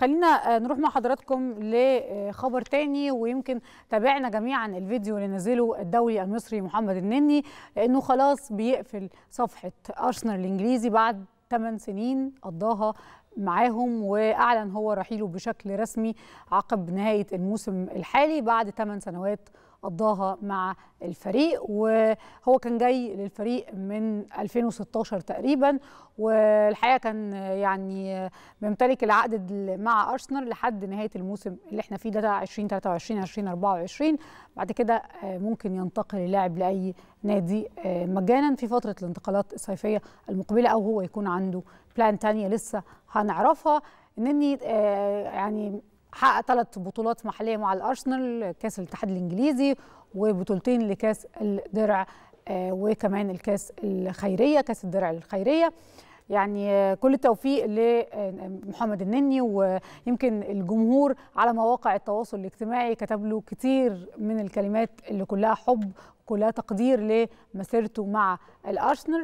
خلينا آه، نروح مع حضراتكم لخبر تاني ويمكن تابعنا جميعا الفيديو اللي نزله الدولي المصري محمد النني لانه خلاص بيقفل صفحه ارسنال الانجليزي بعد 8 سنين قضاها معاهم واعلن هو رحيله بشكل رسمي عقب نهايه الموسم الحالي بعد 8 سنوات قضاها مع الفريق وهو كان جاي للفريق من 2016 تقريبا والحقيقه كان يعني بيمتلك العقد مع ارسنال لحد نهايه الموسم اللي احنا فيه ده 2023 2024 بعد كده ممكن ينتقل اللاعب لاي نادي آه، مجانا في فتره الانتقالات الصيفيه المقبله او هو يكون عنده بلان تانية لسه هنعرفها انني آه، يعني حقق ثلاث بطولات محليه مع الارسنال كاس الاتحاد الانجليزي وبطولتين لكاس الدرع آه، وكمان الكاس الخيريه كاس الدرع الخيريه يعني آه، كل التوفيق لمحمد النني ويمكن الجمهور على مواقع التواصل الاجتماعي كتب له كتير من الكلمات اللي كلها حب كلها تقدير لمسيرته مع الارسنال